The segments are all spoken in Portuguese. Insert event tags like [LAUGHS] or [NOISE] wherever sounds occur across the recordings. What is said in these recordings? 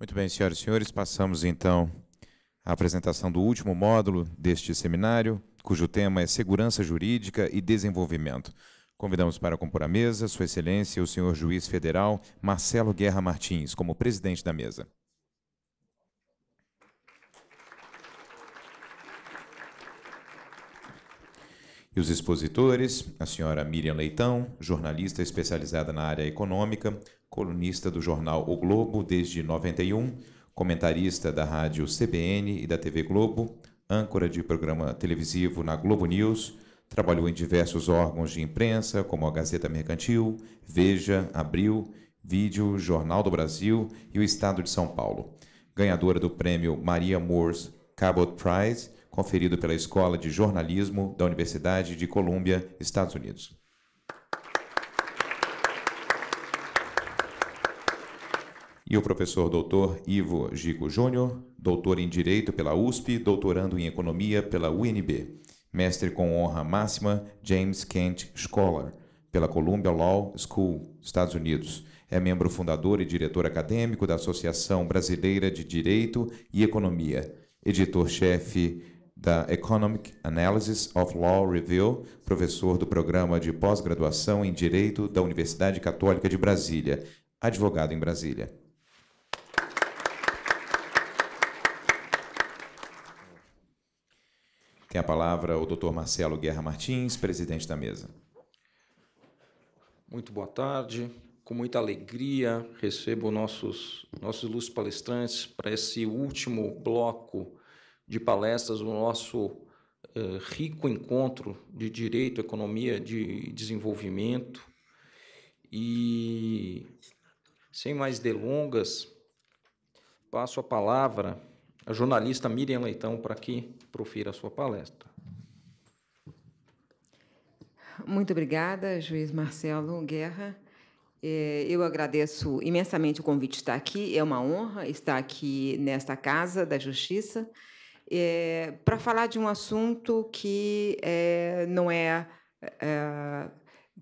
Muito bem, senhoras e senhores, passamos então à apresentação do último módulo deste seminário, cujo tema é Segurança Jurídica e Desenvolvimento. Convidamos para compor a mesa Sua Excelência o senhor juiz federal Marcelo Guerra Martins, como presidente da mesa. E os expositores, a senhora Miriam Leitão, jornalista especializada na área econômica, colunista do jornal O Globo desde 91, comentarista da rádio CBN e da TV Globo, âncora de programa televisivo na Globo News, trabalhou em diversos órgãos de imprensa, como a Gazeta Mercantil, Veja, Abril, Vídeo, Jornal do Brasil e o Estado de São Paulo. Ganhadora do prêmio Maria Moores Cabot Prize, conferido pela Escola de Jornalismo da Universidade de Colômbia, Estados Unidos. e o professor doutor Ivo Gico Júnior, doutor em Direito pela USP, doutorando em Economia pela UNB, mestre com honra máxima James Kent Scholar, pela Columbia Law School, Estados Unidos. É membro fundador e diretor acadêmico da Associação Brasileira de Direito e Economia, editor-chefe da Economic Analysis of Law Review, professor do programa de pós-graduação em Direito da Universidade Católica de Brasília, advogado em Brasília. Tem a palavra o Dr. Marcelo Guerra Martins, presidente da mesa. Muito boa tarde. Com muita alegria recebo nossos nossos ilustres palestrantes para esse último bloco de palestras do nosso eh, rico encontro de direito, economia de desenvolvimento. E sem mais delongas, passo a palavra a jornalista Miriam Leitão para que profira a sua palestra. Muito obrigada, juiz Marcelo Guerra. É, eu agradeço imensamente o convite de estar aqui. É uma honra estar aqui nesta Casa da Justiça é, para falar de um assunto que é, não é,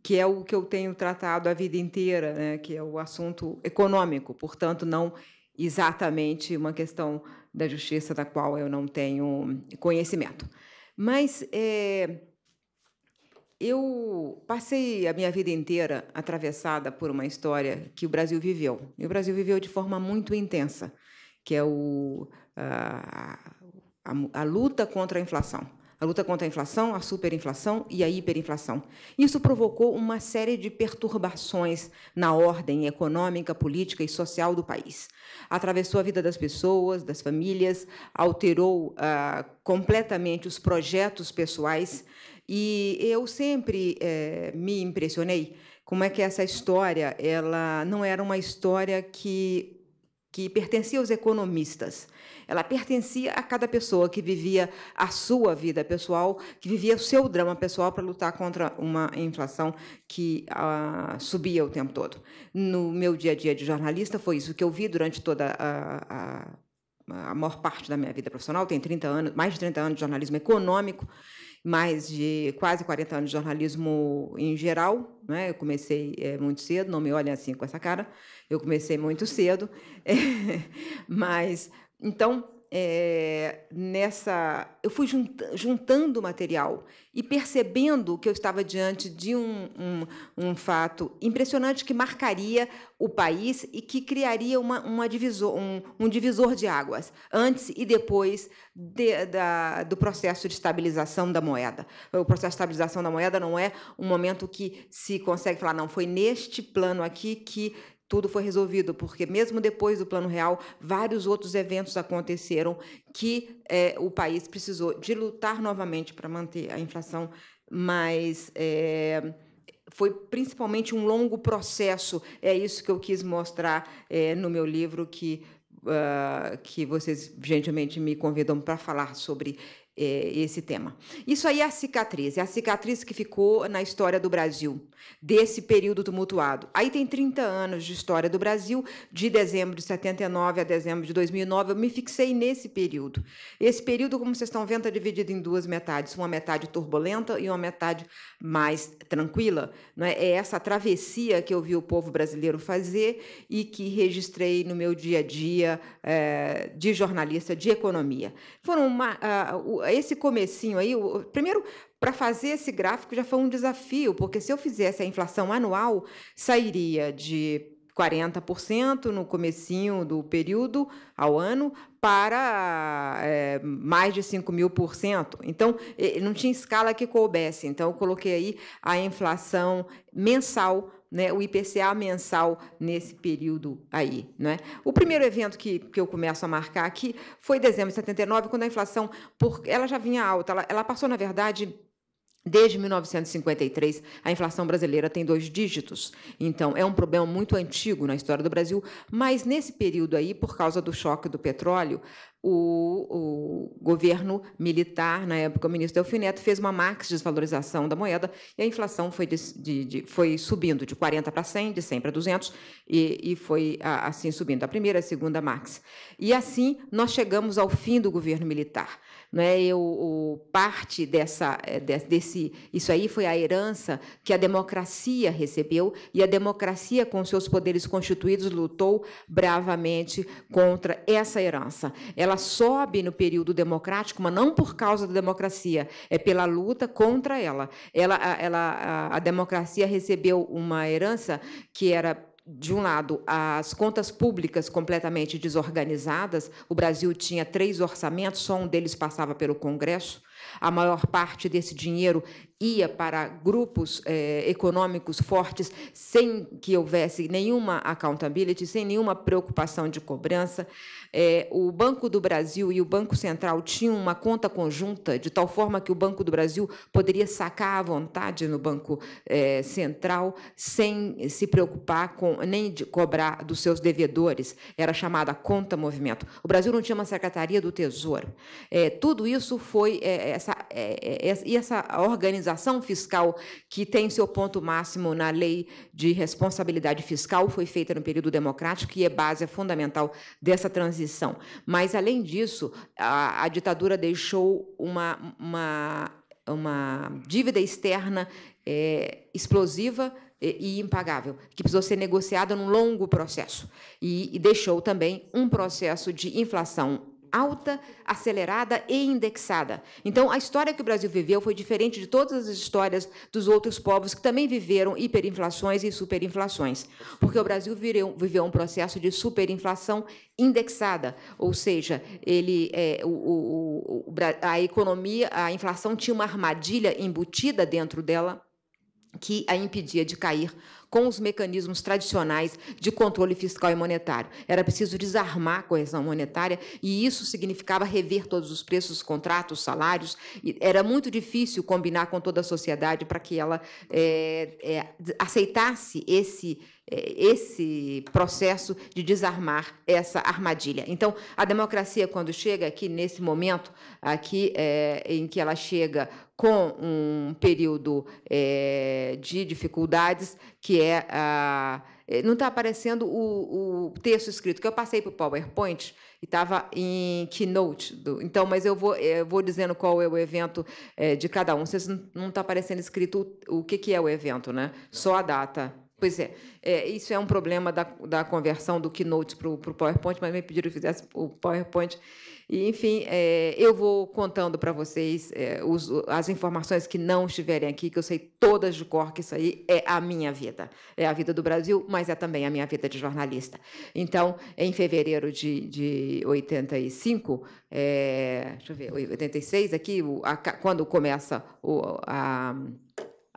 que é o que eu tenho tratado a vida inteira, né, que é o assunto econômico, portanto não exatamente uma questão da justiça da qual eu não tenho conhecimento. Mas é, eu passei a minha vida inteira atravessada por uma história que o Brasil viveu. E o Brasil viveu de forma muito intensa, que é o, a, a, a luta contra a inflação a luta contra a inflação, a superinflação e a hiperinflação. Isso provocou uma série de perturbações na ordem econômica, política e social do país. Atravessou a vida das pessoas, das famílias, alterou ah, completamente os projetos pessoais. E eu sempre eh, me impressionei como é que essa história ela não era uma história que que pertencia aos economistas. Ela pertencia a cada pessoa que vivia a sua vida pessoal, que vivia o seu drama pessoal para lutar contra uma inflação que ah, subia o tempo todo. No meu dia a dia de jornalista, foi isso que eu vi durante toda a, a a maior parte da minha vida profissional, tenho 30 anos, mais de 30 anos de jornalismo econômico, mais de quase 40 anos de jornalismo em geral. Né? Eu comecei é, muito cedo, não me olhem assim com essa cara. Eu comecei muito cedo, é, [LAUGHS] mas então é, nessa eu fui juntando material e percebendo que eu estava diante de um, um, um, fato impressionante que marcaria o país e que criaria uma, uma divisor, um, um divisor de águas antes e depois de, da, do processo de estabilização da moeda. O processo de estabilização da moeda não é um momento que se consegue falar, não, foi neste plano aqui que tudo foi resolvido, porque mesmo depois do Plano Real, vários outros eventos aconteceram que é, o país precisou de lutar novamente para manter a inflação, mas é, foi principalmente um longo processo. É isso que eu quis mostrar é, no meu livro, que, uh, que vocês gentilmente me convidam para falar sobre é, esse tema. Isso aí é a cicatriz, é a cicatriz que ficou na história do Brasil desse período tumultuado. Aí tem 30 anos de história do Brasil, de dezembro de 79 a dezembro de 2009, eu me fixei nesse período. Esse período, como vocês estão vendo, está é dividido em duas metades, uma metade turbulenta e uma metade mais tranquila. Não é? é essa travessia que eu vi o povo brasileiro fazer e que registrei no meu dia a dia é, de jornalista de economia. Foram uma, uh, esse comecinho aí, o, primeiro para fazer esse gráfico já foi um desafio, porque se eu fizesse a inflação anual, sairia de 40% no comecinho do período ao ano para é, mais de 5 mil por cento. Então, não tinha escala que coubesse. Então, eu coloquei aí a inflação mensal né, o IPCA mensal nesse período aí. Né? O primeiro evento que, que eu começo a marcar aqui foi dezembro de 79, quando a inflação por, ela já vinha alta. Ela, ela passou, na verdade, Desde 1953, a inflação brasileira tem dois dígitos. Então, é um problema muito antigo na história do Brasil, mas nesse período aí, por causa do choque do petróleo, o, o governo militar, na época o ministro Delfim Neto, fez uma max desvalorização da moeda e a inflação foi, de, de, de, foi subindo de 40 para 100, de 100 para 200, e, e foi assim subindo a primeira, a segunda max. E assim nós chegamos ao fim do governo militar. Né? Eu, o, parte dessa, é, desse, isso aí foi a herança que a democracia recebeu e a democracia, com seus poderes constituídos, lutou bravamente contra essa herança. Ela sobe no período democrático, mas não por causa da democracia, é pela luta contra ela. ela, ela a, a democracia recebeu uma herança que era de um lado, as contas públicas completamente desorganizadas. O Brasil tinha três orçamentos, só um deles passava pelo Congresso. A maior parte desse dinheiro ia para grupos eh, econômicos fortes, sem que houvesse nenhuma accountability, sem nenhuma preocupação de cobrança. Eh, o Banco do Brasil e o Banco Central tinham uma conta conjunta, de tal forma que o Banco do Brasil poderia sacar à vontade no Banco eh, Central, sem se preocupar com nem de cobrar dos seus devedores. Era chamada conta movimento. O Brasil não tinha uma secretaria do Tesouro. tudo isso foi essa, é, é, é, e essa organização fiscal que tem seu ponto máximo na lei de responsabilidade fiscal foi feita no período democrático e é base fundamental dessa transição. Mas, além disso, a, a ditadura deixou uma, uma, uma dívida externa é, explosiva e impagável, que precisou ser negociada num longo processo. E, e deixou também um processo de inflação alta, acelerada e indexada. Então, a história que o Brasil viveu foi diferente de todas as histórias dos outros povos que também viveram hiperinflações e superinflações, porque o Brasil viveu um processo de superinflação indexada, ou seja, ele, é, o, o, a economia, a inflação tinha uma armadilha embutida dentro dela que a impedia de cair com os mecanismos tradicionais de controle fiscal e monetário. Era preciso desarmar a correção monetária e isso significava rever todos os preços, contratos, salários. Era muito difícil combinar com toda a sociedade para que ela é, é, aceitasse esse é, esse processo de desarmar essa armadilha. Então, a democracia, quando chega aqui, nesse momento aqui, é, em que ela chega com um período é, de dificuldades, que é a. É, não está aparecendo o, o, texto escrito, que eu passei para o PowerPoint e estava em Keynote. Do, então, mas eu vou, eu é, vou dizendo qual é o evento é, de cada um. Vocês não está aparecendo escrito o, o que, que é o evento, né? Só a data. Pois é, é, isso é um problema da, da conversão do Keynote para o PowerPoint, mas me pediram que fizesse o PowerPoint. E, enfim, é, eu vou contando para vocês é, os, as informações que não estiverem aqui, que eu sei todas de cor, que isso aí é a minha vida. É a vida do Brasil, mas é também a minha vida de jornalista. Então, em fevereiro de, de 85, é, deixa eu ver, 86 aqui, o, a, quando começa o, a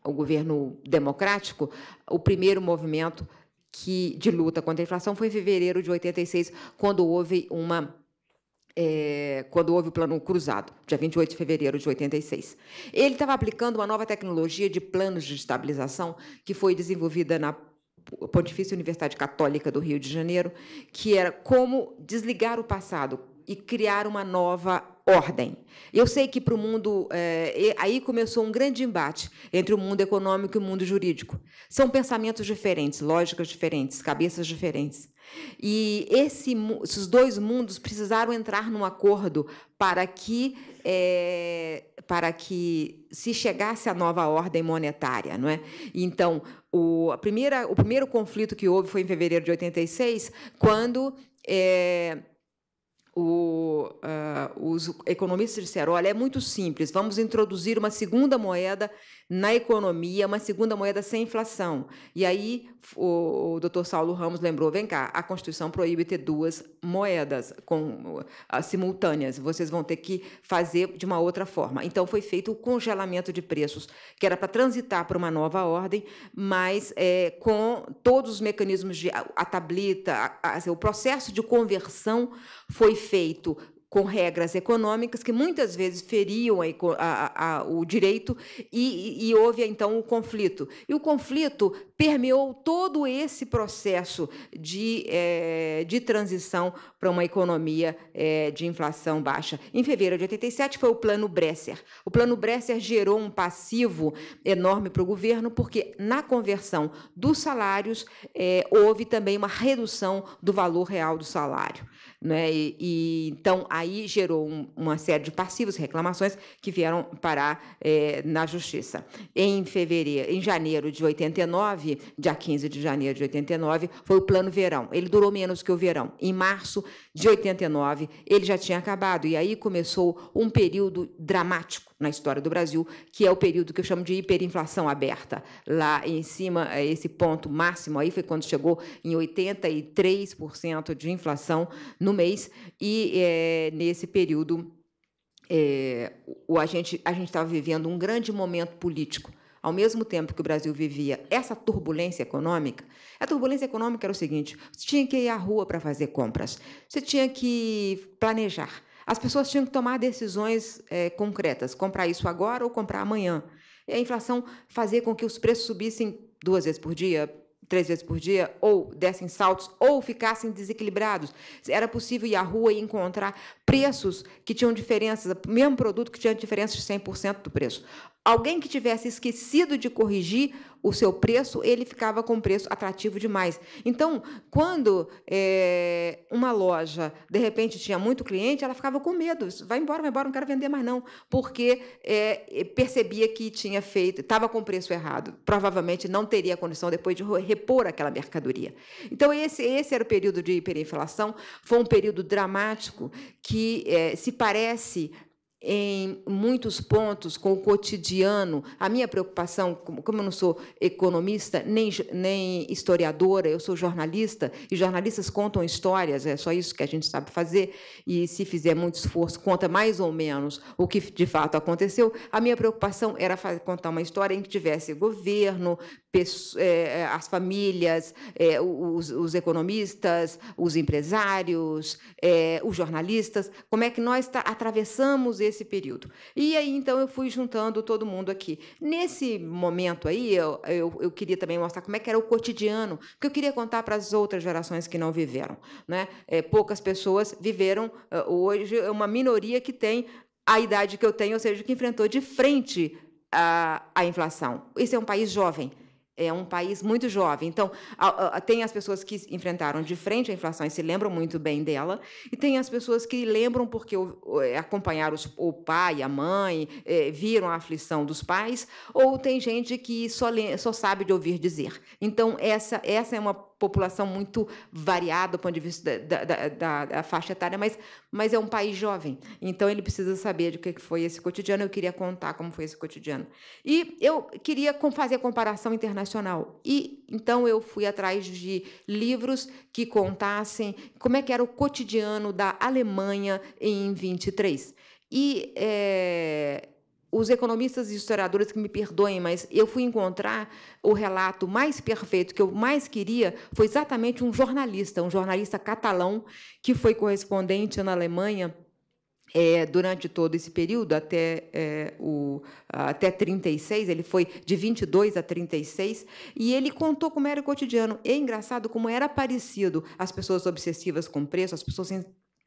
o governo democrático, o primeiro movimento que, de luta contra a inflação foi em fevereiro de 86, quando houve uma é, quando houve o plano cruzado, dia 28 de fevereiro de 86. Ele estava aplicando uma nova tecnologia de planos de estabilização que foi desenvolvida na Pontifícia Universidade Católica do Rio de Janeiro, que era como desligar o passado, e criar uma nova ordem. Eu sei que para o mundo. É, aí começou um grande embate entre o mundo econômico e o mundo jurídico. São pensamentos diferentes, lógicas diferentes, cabeças diferentes. E esse, esses dois mundos precisaram entrar num acordo para que, é, para que se chegasse à nova ordem monetária. Não é? Então, o, a primeira, o primeiro conflito que houve foi em fevereiro de 86, quando. É, o, uh, os economistas disseram: olha, é muito simples, vamos introduzir uma segunda moeda na economia, uma segunda moeda sem inflação. E aí o, o doutor Saulo Ramos lembrou: vem cá, a Constituição proíbe ter duas moedas com, simultâneas, vocês vão ter que fazer de uma outra forma. Então foi feito o congelamento de preços, que era para transitar para uma nova ordem, mas é, com todos os mecanismos de a, a tablita, a, o processo de conversão foi feito com regras econômicas que muitas vezes feriam a, a, a, o direito e, e, e, houve então o conflito. E o conflito permeou todo esse processo de, é, de transição para uma economia é, de inflação baixa. Em fevereiro de 87 foi o Plano Bresser. O Plano Bresser gerou um passivo enorme para o governo, porque na conversão dos salários é, houve também uma redução do valor real do salário. Né? E, e então, aí gerou um, uma série de passivos, reclamações, que vieram parar na Justiça. Em fevereiro, em janeiro de 89, 19, dia 15 de janeiro de 89, foi o plano verão. Ele durou menos que o verão. Em março de 89, ele já tinha acabado. E aí começou um período dramático na história do Brasil, que é o período que eu chamo de hiperinflação aberta. Lá em cima, é, esse ponto máximo aí foi quando chegou em 83% de inflação no mês. E é, nesse período. É, o, a gente a estava vivendo um grande momento político ao mesmo tempo que o Brasil vivia essa turbulência econômica, a turbulência econômica era o seguinte: você tinha que ir à rua para fazer compras, você tinha que planejar. As pessoas tinham que tomar decisões é, concretas, comprar isso agora ou comprar amanhã. E a inflação fazia com que os preços subissem duas vezes por dia, três vezes por dia, ou dessem saltos, ou ficassem desequilibrados. Era possível ir à rua e encontrar preços que tinham diferenças, mesmo produto que tinha diferenças de 100% do preço. Alguém que tivesse esquecido de corrigir o seu preço, ele ficava com preço atrativo demais. Então, quando é, uma loja, de repente, tinha muito cliente, ela ficava com medo. Vai embora, vai embora, não quero vender mais não. Porque é, percebia que tinha feito, estava com preço errado. Provavelmente não teria condição depois de repor aquela mercadoria. Então, esse, esse era o período de hiperinflação. Foi um período dramático que que é, se parece em muitos pontos com o cotidiano. A minha preocupação, como eu não sou economista nem, nem historiadora, eu sou jornalista e jornalistas contam histórias, é só isso que a gente sabe fazer e se fizer muito esforço conta mais ou menos o que de fato aconteceu. A minha preocupação era contar uma história em que tivesse governo, é, é, as famílias, é, os, economistas, os empresários, os jornalistas, como é que nós tá, atravessamos esse período. E aí, então, eu fui juntando todo mundo aqui. Nesse momento aí, eu, eu, eu queria também mostrar como é que era o cotidiano, porque eu queria contar para as outras gerações que não viveram. Né? poucas pessoas viveram, hoje é uma minoria que tem a idade que eu tenho, ou seja, que enfrentou de frente a, a inflação. Esse é um país jovem é um país muito jovem. Então, a, a, tem as pessoas que enfrentaram de frente a inflação e se lembram muito bem dela, e tem as pessoas que lembram porque o, é, acompanharam os, o pai, a mãe, é, viram a aflição dos pais, ou tem gente que só, só sabe de ouvir dizer. Então, essa, essa é uma população muito variada do ponto de vista da, da, da, da, faixa etária, mas, mas é um país jovem. Então ele precisa saber de que foi esse cotidiano. Eu queria contar como foi esse cotidiano. E eu queria fazer a comparação internacional. E então eu fui atrás de livros que contassem como é que era o cotidiano da Alemanha em 23. E é, os economistas e historiadores que me perdoem, mas eu fui encontrar o relato mais perfeito que eu mais queria foi exatamente um jornalista, um jornalista catalão que foi correspondente na Alemanha é, durante todo esse período, até, é, o, até 36, ele foi de 22 a 36, e ele contou como era o cotidiano. É engraçado como era parecido as pessoas obsessivas com preço, as pessoas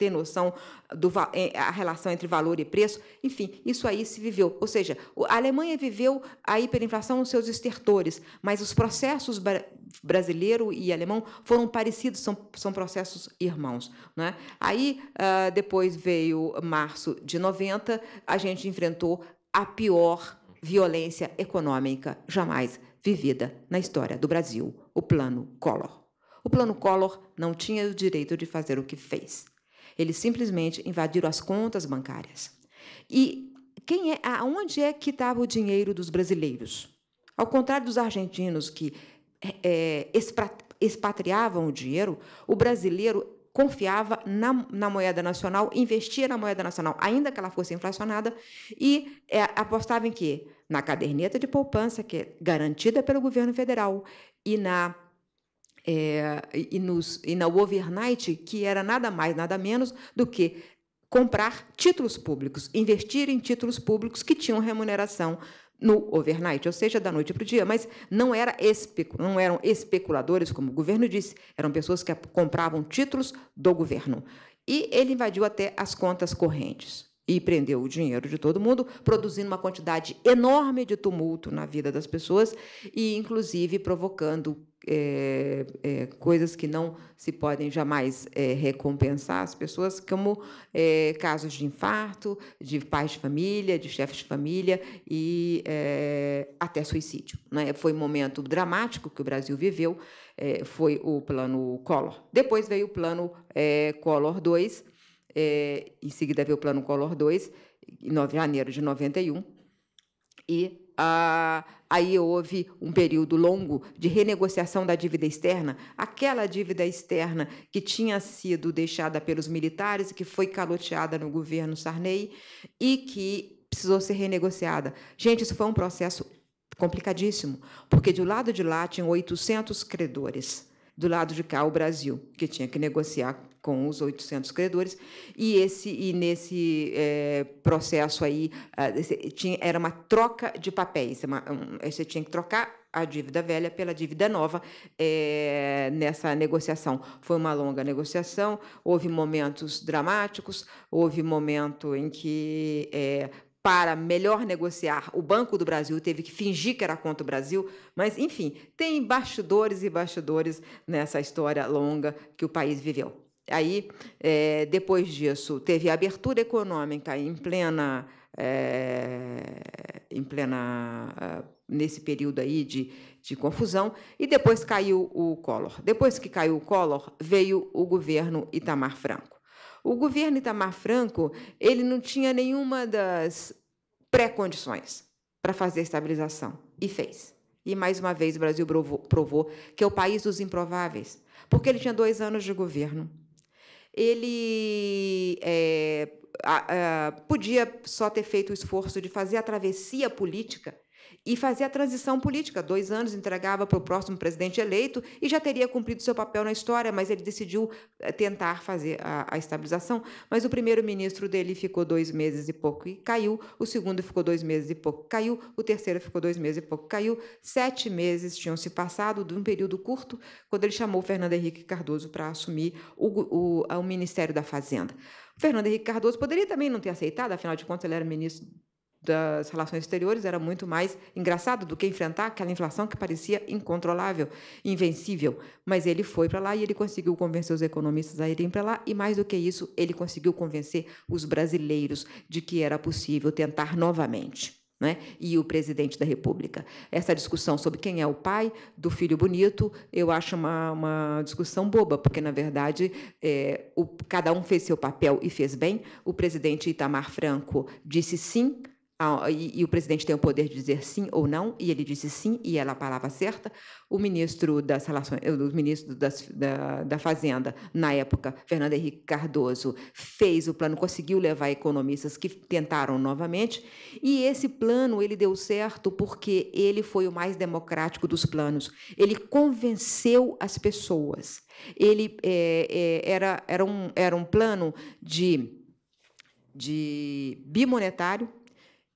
ter noção da eh, relação entre valor e preço. Enfim, isso aí se viveu. Ou seja, a Alemanha viveu a hiperinflação nos seus estertores, mas os processos brasileiro e alemão foram parecidos, são, são processos irmãos. Né? Aí, uh, depois veio março de 90, a gente enfrentou a pior violência econômica jamais vivida na história do Brasil, o Plano Collor. O Plano Collor não tinha o direito de fazer o que fez. Eles simplesmente invadiram as contas bancárias. E quem é, aonde é que estava o dinheiro dos brasileiros? Ao contrário dos argentinos que é, é expatriavam o dinheiro, o brasileiro confiava na, na, moeda nacional, investia na moeda nacional, ainda que ela fosse inflacionada, e é, apostava em quê? Na caderneta de poupança, que é garantida pelo governo federal, e na é, e, nos, e na overnight, que era nada mais, nada menos do que comprar títulos públicos, investir em títulos públicos que tinham remuneração no overnight, ou seja, da noite para o dia, mas não, era não eram especuladores, como o governo disse, eram pessoas que compravam títulos do governo. E ele invadiu até as contas correntes e prendeu o dinheiro de todo mundo, produzindo uma quantidade enorme de tumulto na vida das pessoas e, inclusive, provocando é, é, coisas que não se podem jamais é, recompensar as pessoas, como é, casos de infarto, de pais de família, de chefes de família e é, até suicídio. Né? Foi um momento dramático que o Brasil viveu, é, foi o plano Collor. Depois veio o plano Collor 2, em seguida veio o plano Collor 2, em janeiro de 91, e ah, aí houve um período longo de renegociação da dívida externa, aquela dívida externa que tinha sido deixada pelos militares e que foi caloteada no governo Sarney e que precisou ser renegociada. Gente, isso foi um processo complicadíssimo, porque do lado de lá tinham 800 credores, do lado de cá o Brasil, que tinha que negociar com os 800 credores e esse e nesse é, processo aí ah, tinha, era uma troca de papéis é uma, um, você tinha que trocar a dívida velha pela dívida nova é, nessa negociação foi uma longa negociação houve momentos dramáticos houve momento em que é, para melhor negociar, o Banco do Brasil teve que fingir que era contra o Brasil, mas enfim, tem bastidores e bastidores nessa história longa que o país viveu. Aí, é, depois disso, teve a abertura econômica em plena. É, em plena ah, nesse período aí de, de confusão, e depois caiu o Collor. Depois que caiu o Collor, veio o governo Itamar Franco. O governo Itamar Franco ele não tinha nenhuma das pré-condições para fazer a estabilização, e fez. E mais uma vez o Brasil provou, provou que é o país dos improváveis, porque ele tinha dois anos de governo ele é, a, a, podia só ter feito o esforço de fazer a travessia política e fazer a transição política. Dois anos entregava para o próximo presidente eleito e já teria cumprido seu papel na história, mas ele decidiu eh, tentar fazer a, a estabilização. Mas o primeiro-ministro dele ficou dois meses e pouco e caiu, o segundo ficou dois meses e pouco, caiu, o terceiro ficou dois meses e pouco, caiu. Sete meses tinham se passado de um período curto, quando ele chamou Fernando Henrique Cardoso para assumir o, o, o Ministério da Fazenda. Fernando Henrique Cardoso poderia também não ter aceitado, afinal de contas, ele era ministro das relações exteriores era muito mais engraçado do que enfrentar aquela inflação que parecia incontrolável, invencível. Mas ele foi para lá e ele conseguiu convencer os economistas a irem para lá, e mais do que isso, ele conseguiu convencer os brasileiros de que era possível tentar novamente. Né? e o presidente da República. Essa discussão sobre quem é o pai do filho bonito, eu acho uma, uma discussão boba, porque, na verdade, é, o, cada um fez seu papel e fez bem. O presidente Itamar Franco disse sim ah, e, o presidente tem o poder de dizer sim ou não, e ele disse sim, e ela a palavra certa. O ministro das relações, eh, o ministro das, da, da Fazenda, na época, Fernando Henrique Cardoso, fez o plano, conseguiu levar economistas que tentaram novamente, e esse plano ele deu certo porque ele foi o mais democrático dos planos. Ele convenceu as pessoas. Ele é, é, era, era, um, era um plano de, de bimonetário,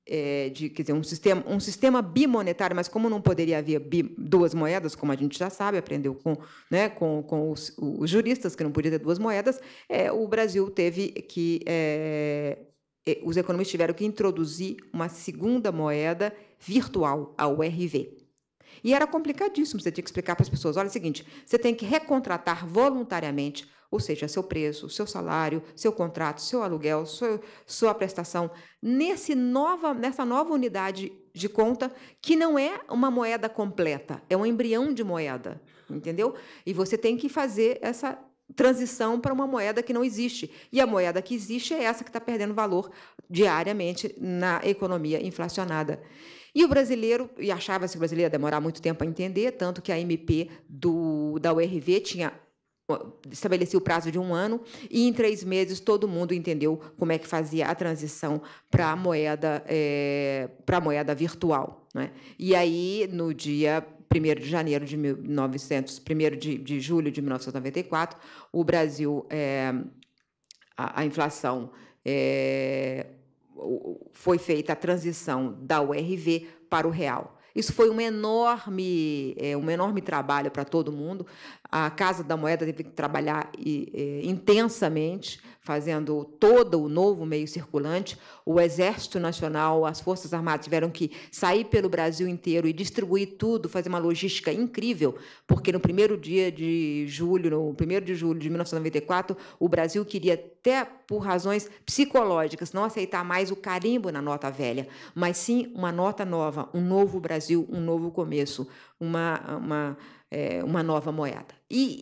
é, de quer dizer, um sistema, um sistema bimonetário, mas como não poderia haver bi, duas moedas, como a gente já sabe, aprendeu com, né, com, com os, os juristas que não podia ter duas moedas, é, o Brasil teve que. É, é os economistas tiveram que introduzir uma segunda moeda virtual, a URV. E era complicadíssimo, você tinha que explicar para as pessoas: olha é o seguinte, você tem que recontratar voluntariamente, ou seja, seu preço, seu salário, seu contrato, seu aluguel, sua prestação, nesse nova, nessa nova unidade de conta, que não é uma moeda completa, é um embrião de moeda, entendeu? E você tem que fazer essa transição para uma moeda que não existe. E a moeda que existe é essa que está perdendo valor diariamente na economia inflacionada. E o brasileiro, e achava-se que o brasileiro demorar muito tempo a entender, tanto que a MP do, da URV tinha estabelecia o prazo de um ano e em três meses todo mundo entendeu como é que fazia a transição para a moeda é, para moeda virtual né? e aí no dia 1 de janeiro de 1900 1 de, de julho de 1994 o Brasil é, a, a, inflação é, foi feita a transição da URV para o real. Isso foi um enorme, é, um enorme trabalho para todo mundo. A Casa da Moeda teve que trabalhar e, e, intensamente, fazendo todo o novo meio circulante. O Exército Nacional, as Forças Armadas tiveram que sair pelo Brasil inteiro e distribuir tudo, fazer uma logística incrível, porque no primeiro dia de julho, no primeiro de julho de 1994, o Brasil queria até por razões psicológicas não aceitar mais o carimbo na nota velha, mas sim uma nota nova, um novo Brasil, um novo começo, uma, uma é, uma nova moeda. E,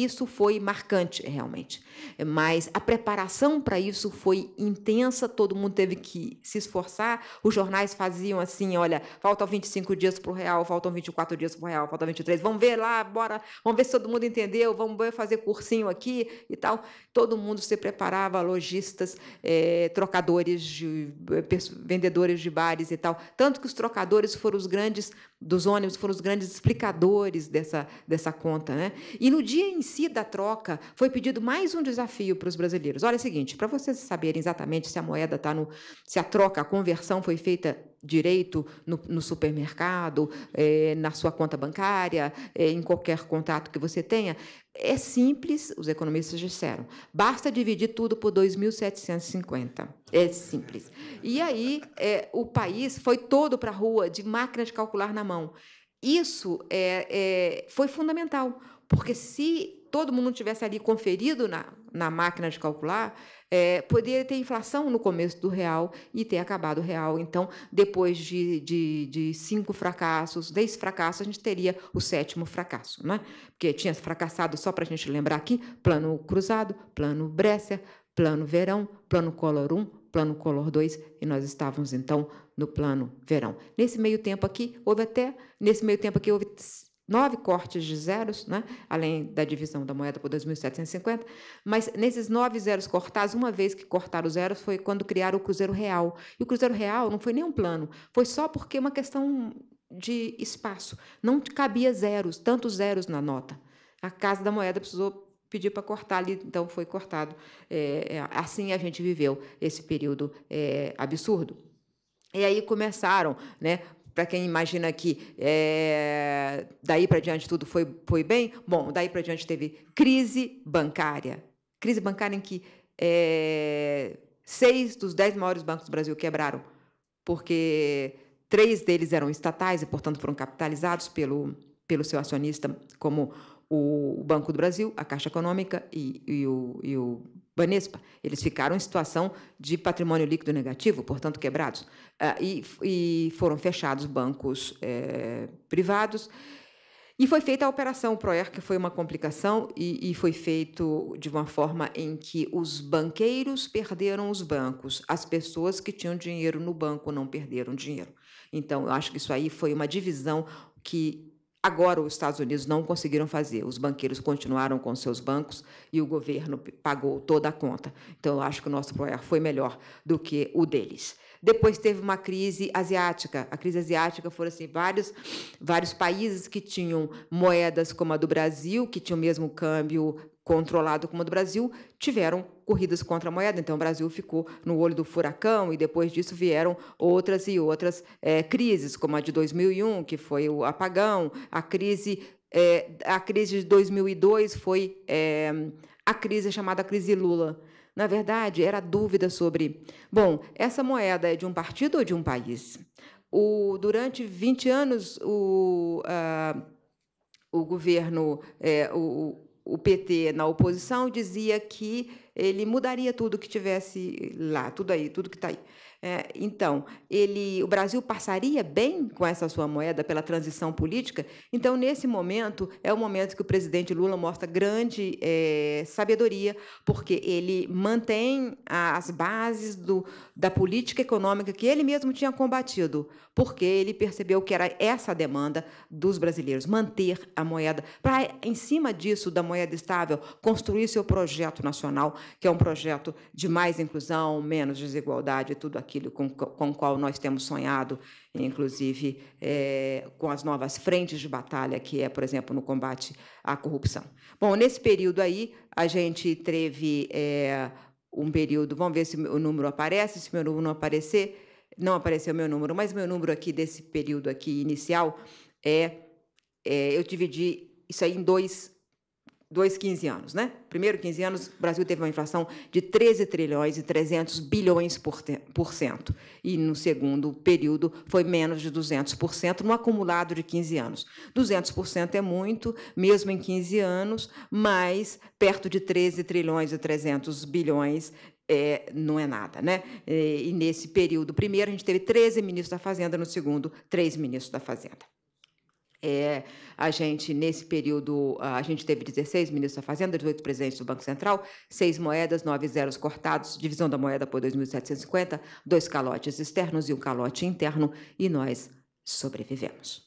e, isso foi marcante, realmente. Mas a preparação para isso foi intensa, todo mundo teve que se esforçar. Os jornais faziam assim: olha, faltam 25 dias para o real, faltam 24 dias para o real, faltam 23. Vamos ver lá, bora, vamos ver se todo mundo entendeu, vamos fazer cursinho aqui e tal. Todo mundo se preparava, lojistas, é, trocadores, de, eh, vendedores de bares e tal. Tanto que os trocadores foram os grandes, dos ônibus, foram os grandes explicadores dessa, dessa conta, né? E no dia em si da troca, foi pedido mais um desafio para os brasileiros. Olha é o seguinte, para vocês saberem exatamente se a moeda está no. se a troca, a conversão foi feita direito no, no supermercado, é, na sua conta bancária, é, em qualquer contato que você tenha, é simples, os economistas disseram. Basta dividir tudo por 2.750. É simples. E aí é, o país foi todo para a rua de máquina de calcular na mão. Isso é, é, foi fundamental, porque se todo mundo tivesse ali conferido na, na máquina de calcular, é, poderia ter inflação no começo do real e ter acabado o real. Então, depois de, de, de cinco fracassos, dez fracassos, a gente teria o sétimo fracasso, né? Porque tinha fracassado, só para a gente lembrar aqui, plano cruzado, plano Bresser, plano verão, plano color 1, plano color 2, e nós estávamos então no plano verão. Nesse meio tempo aqui, houve até, nesse meio tempo aqui, houve nove cortes de zeros, né? além da divisão da moeda por 2.750, mas nesses nove zeros cortados, uma vez que cortaram os zeros foi quando criaram o Cruzeiro Real. E o Cruzeiro Real não foi nem um plano, foi só porque uma questão de espaço. Não cabia zeros, tantos zeros na nota. A Casa da Moeda precisou pedir para cortar ali, então foi cortado. É, é assim a gente viveu esse período é, absurdo. E aí começaram, né, para quem imagina que é, daí para diante tudo foi, foi bem, bom, daí para diante teve crise bancária. Crise bancária em que é, seis dos dez maiores bancos do Brasil quebraram, porque três deles eram estatais e, portanto, foram capitalizados pelo, pelo seu acionista, como o Banco do Brasil, a Caixa Econômica e, e, o, e o Banespa, eles ficaram em situação de patrimônio líquido negativo, portanto quebrados, ah, e, e foram fechados bancos é, privados. E foi feita a operação Proer, que foi uma complicação, e, e, foi feito de uma forma em que os banqueiros perderam os bancos, as pessoas que tinham dinheiro no banco não perderam dinheiro. Então, eu acho que isso aí foi uma divisão que Agora, os Estados Unidos não conseguiram fazer. Os banqueiros continuaram com seus bancos e o governo pagou toda a conta. Então, eu acho que o nosso PROER foi melhor do que o deles. Depois teve uma crise asiática. A crise asiática foram assim, vários, vários países que tinham moedas como a do Brasil, que tinham o mesmo câmbio controlado como a do Brasil, tiveram corridas contra a moeda, então o Brasil ficou no olho do furacão e depois disso vieram outras e outras é, crises, como a de 2001, que foi o apagão, a crise, é, a crise de 2002 foi é, a crise chamada crise Lula. Na verdade, era dúvida sobre, bom, essa moeda é de um partido ou de um país? O, durante 20 anos, o, ah, o governo, é, o, o PT na oposição dizia que ele mudaria tudo que tivesse lá, tudo aí, tudo que está aí. É, então, ele, o Brasil passaria bem com essa sua moeda pela transição política? Então, nesse momento, é o momento que o presidente Lula mostra grande é, sabedoria, porque ele mantém as bases do, da política econômica que ele mesmo tinha combatido, porque ele percebeu que era essa a demanda dos brasileiros, manter a moeda, para, em cima disso, da moeda estável, construir seu projeto nacional, que é um projeto de mais inclusão, menos desigualdade e tudo aquilo aquilo com, o qual nós temos sonhado, inclusive é, com as novas frentes de batalha, que é, por exemplo, no combate à corrupção. Bom, nesse período aí, a gente teve é, um período, vamos ver se o número aparece, se o meu número não aparecer, não apareceu o meu número, mas meu número aqui desse período aqui inicial é, é eu dividi isso aí em dois dois 15 anos, né? Primeiro 15 anos, o Brasil teve uma inflação de 13 trilhões e 300 bilhões por, por cento. E no segundo período foi menos de 200% no acumulado de 15 anos. 200% é muito, mesmo em 15 anos, mas perto de 13 trilhões e 300 bilhões é, não é nada, né? E nesse período primeiro a gente teve 13 ministros da Fazenda, no segundo, três ministros da Fazenda. É, a gente, nesse período, a gente teve 16 ministros da Fazenda, 18 presidentes do Banco Central, seis moedas, nove zeros cortados, divisão da moeda por 2.750, dois calotes externos e um calote interno, e nós sobrevivemos.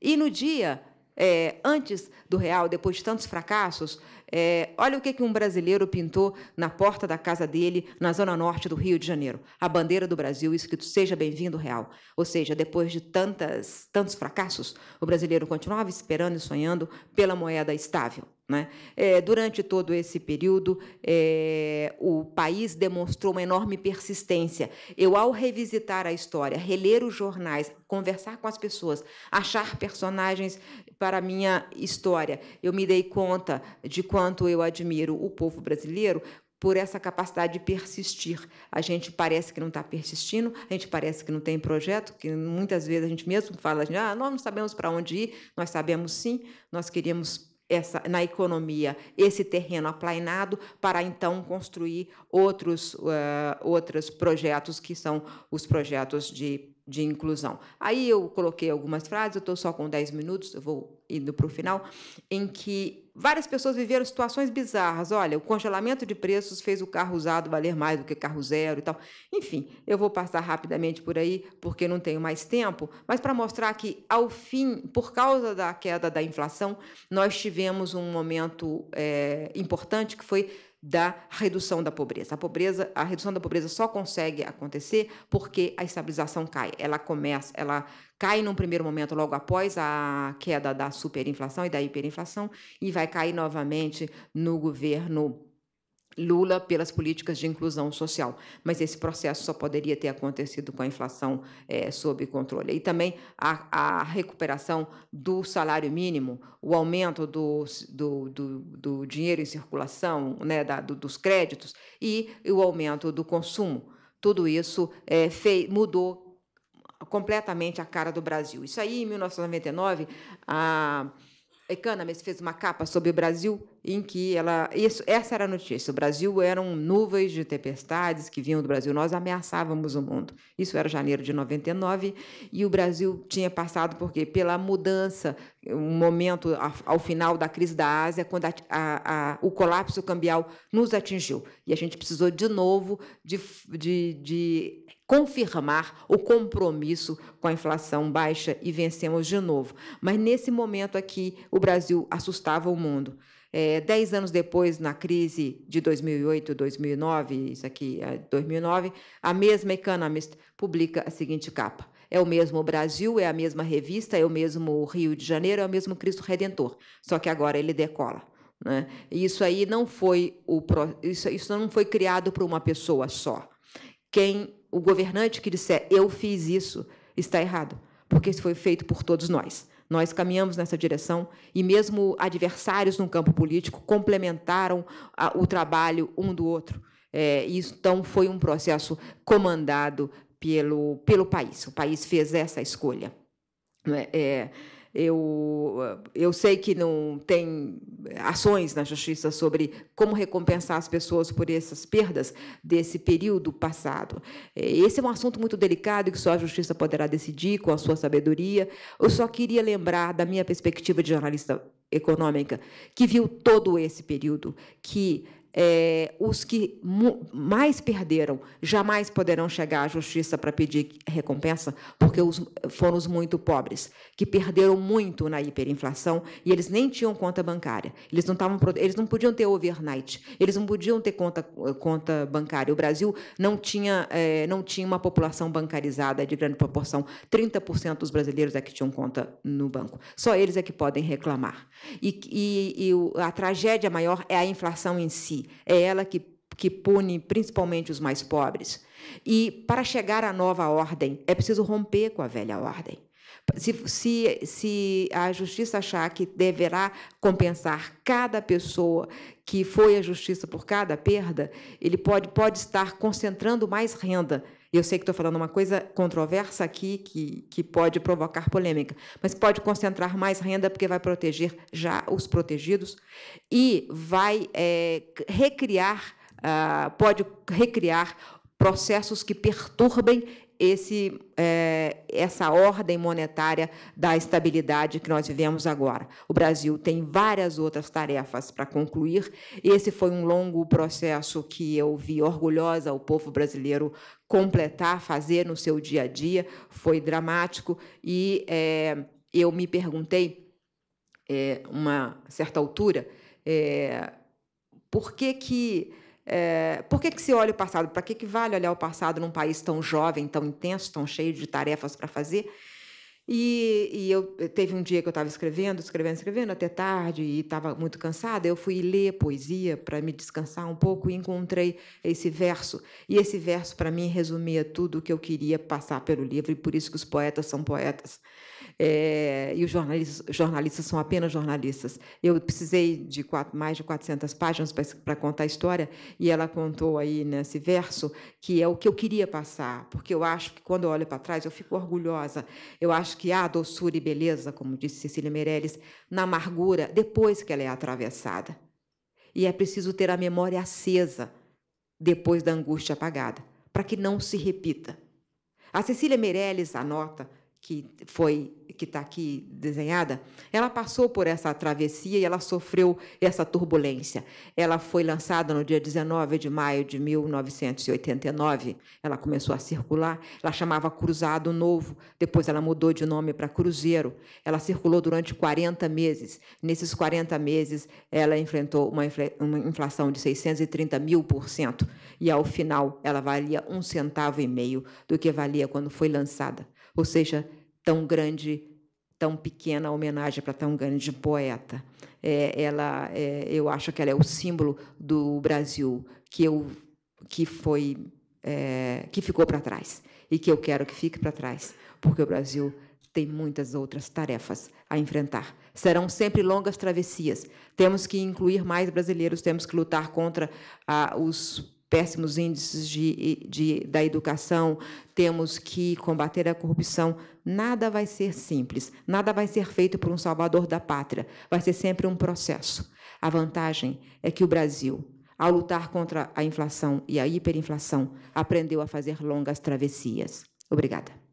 E no dia é, antes do real, depois de tantos fracassos, é, olha o que, que um brasileiro pintou na porta da casa dele, na zona norte do Rio de Janeiro. A bandeira do Brasil escrito Seja Bem-vindo Real. Ou seja, depois de tantas, tantos fracassos, o brasileiro continuava esperando e sonhando pela moeda estável. Né? É, durante todo esse período, é, o país demonstrou uma enorme persistência. Eu, ao revisitar a história, reler os jornais, conversar com as pessoas, achar personagens para a minha história. Eu me dei conta de quanto eu admiro o povo brasileiro por essa capacidade de persistir. A gente parece que não está persistindo, a gente parece que não tem projeto, que muitas vezes a gente mesmo fala, assim, ah, nós não sabemos para onde ir, nós sabemos sim, nós queríamos essa, na economia esse terreno aplainado para então construir outros, uh, outros projetos que são os projetos de de inclusão. Aí eu coloquei algumas frases, eu estou só com 10 minutos, eu vou indo para o final, em que várias pessoas viveram situações bizarras. Olha, o congelamento de preços fez o carro usado valer mais do que carro zero e tal. Enfim, eu vou passar rapidamente por aí, porque não tenho mais tempo, mas para mostrar que, ao fim, por causa da queda da inflação, nós tivemos um momento é, importante que foi da redução da pobreza. A pobreza, a redução da pobreza só consegue acontecer porque a estabilização cai. Ela começa, ela cai num primeiro momento logo após a queda da superinflação e da hiperinflação e vai cair novamente no governo Lula pelas políticas de inclusão social. Mas esse processo só poderia ter acontecido com a inflação é, sob controle. E também a, a, recuperação do salário mínimo, o aumento do, do, do, do dinheiro em circulação, né, da, do, dos créditos e o aumento do consumo. Tudo isso é, fei, mudou completamente a cara do Brasil. Isso aí, em 1999, a Economist fez uma capa sobre o Brasil em que ela. Isso, essa era a notícia. O Brasil eram nuvens de tempestades que vinham do Brasil. Nós ameaçávamos o mundo. Isso era janeiro de 99, e o Brasil tinha passado por quê? Pela mudança, um momento ao final da crise da Ásia, quando a, a, a, o colapso cambial nos atingiu. E a gente precisou de novo de, de, de confirmar o compromisso com a inflação baixa e vencemos de novo. Mas nesse momento aqui, o Brasil assustava o mundo. É, dez anos depois, na crise de 2008, 2009, isso aqui é 2009, a mesma Economist publica a seguinte capa. É o mesmo Brasil, é a mesma revista, é o mesmo Rio de Janeiro, é o mesmo Cristo Redentor, só que agora ele decola. Né? Isso aí não foi o isso, isso não foi criado por uma pessoa só. Quem o governante que disser eu fiz isso está errado, porque isso foi feito por todos nós. Nós caminhamos nessa direção e, mesmo adversários no campo político, complementaram o trabalho um do outro. É, então, foi um processo comandado pelo, pelo país. O país fez essa escolha. É, é eu, eu sei que não tem ações na justiça sobre como recompensar as pessoas por essas perdas desse período passado. É, esse é um assunto muito delicado que só a justiça poderá decidir com a sua sabedoria. Eu só queria lembrar da minha perspectiva de jornalista econômica, que viu todo esse período, que é, os que mais perderam jamais poderão chegar à justiça para pedir recompensa, porque os, foram os muito pobres, que perderam muito na hiperinflação e eles nem tinham conta bancária. Eles não, tavam, eles não podiam ter overnight, eles não podiam ter conta, conta bancária. O Brasil não tinha, é, não tinha uma população bancarizada de grande proporção. 30% dos brasileiros é que tinham conta no banco. Só eles é que podem reclamar. E, e, e a tragédia maior é a inflação em si é ela que, que pune principalmente os mais pobres. E para chegar à nova ordem, é preciso romper com a velha ordem. Se, se, se, a justiça achar que deverá compensar cada pessoa que foi à justiça por cada perda, ele pode, pode estar concentrando mais renda e eu sei que estou falando uma coisa controversa aqui, que, que pode provocar polêmica, mas pode concentrar mais renda, porque vai proteger já os protegidos e vai é, recriar. Uh, pode recriar processos que perturbem esse, é, essa ordem monetária da estabilidade que nós vivemos agora. O Brasil tem várias outras tarefas para concluir. Esse foi um longo processo que eu vi orgulhosa o povo brasileiro completar, fazer no seu dia a dia. Foi dramático e é, eu me perguntei, é, uma certa altura, é, por que que é, por que, que se olha o passado? Para que, que vale olhar o passado num país tão jovem, tão intenso, tão cheio de tarefas para fazer? E, e, eu eh, teve um dia que eu estava escrevendo, escrevendo, escrevendo até tarde e estava muito cansada. Eu fui ler poesia para me descansar um pouco e encontrei esse verso. E esse verso para mim resumia tudo o que eu queria passar pelo livro e por isso que os poetas são poetas é, e os jornalistas, jornalistas, são apenas jornalistas. Eu precisei de quatro, mais de 400 páginas para contar a história, e ela contou aí nesse verso que é o que eu queria passar, porque eu acho que quando eu olho para trás eu fico orgulhosa. Eu acho que há doçura e beleza, como disse Cecília Meirelles, na amargura depois que ela é atravessada. E é preciso ter a memória acesa depois da angústia apagada, para que não se repita. A Cecília Meirelles anota que foi que está aqui desenhada, ela passou por essa travessia e ela sofreu essa turbulência. Ela foi lançada no dia 19 de maio de 1989. Ela começou a circular. Ela chamava Cruzado Novo. Depois ela mudou de nome para Cruzeiro. Ela circulou durante 40 meses. Nesses 40 meses, ela enfrentou uma, uma inflação de 630 mil por cento. E ao final, ela valia um centavo e meio do que valia quando foi lançada. Ou seja, tão grande, tão pequena homenagem para tão grande poeta. É, ela, é, eu acho que ela é o símbolo do Brasil que eu, que foi, é, que ficou para trás e que eu quero que fique para trás, porque o Brasil tem muitas outras tarefas a enfrentar. Serão sempre longas travessias. Temos que incluir mais brasileiros, temos que lutar contra ah, os péssimos índices de, de, da educação, temos que combater a corrupção. Nada vai ser simples, nada vai ser feito por um salvador da pátria, vai ser sempre um processo. A vantagem é que o Brasil, ao lutar contra a inflação e a hiperinflação, aprendeu a fazer longas travessias. Obrigada.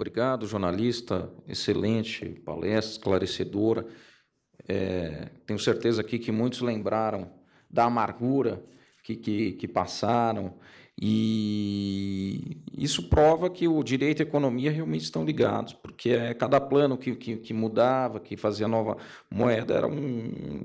obrigado, jornalista, excelente palestra, esclarecedora. É, tenho certeza aqui que muitos lembraram da amargura que, que, que passaram, e isso prova que o direito e a economia realmente estão ligados, porque é cada plano que, que, que mudava, que fazia nova moeda, era um,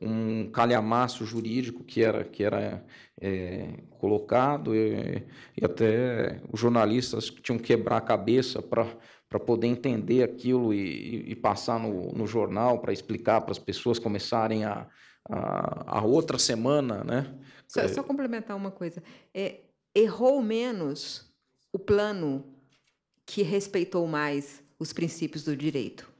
um calhamaço jurídico que era, que era é, colocado e, e, até os jornalistas tinham que quebrar a cabeça para poder entender aquilo e, e passar no, no jornal para explicar para as pessoas começarem a, a, a, outra semana, né? Só, é. só complementar uma coisa. É, errou menos o plano que respeitou mais os princípios do direito.